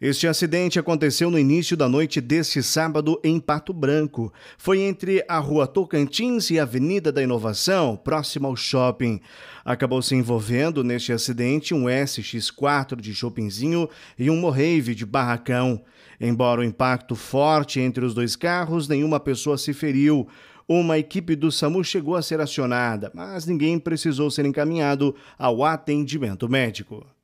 Este acidente aconteceu no início da noite deste sábado em Pato Branco. Foi entre a Rua Tocantins e a Avenida da Inovação, próximo ao shopping. Acabou se envolvendo neste acidente um SX4 de Chopinzinho e um Morrave de Barracão. Embora o impacto forte entre os dois carros, nenhuma pessoa se feriu. Uma equipe do SAMU chegou a ser acionada, mas ninguém precisou ser encaminhado ao atendimento médico.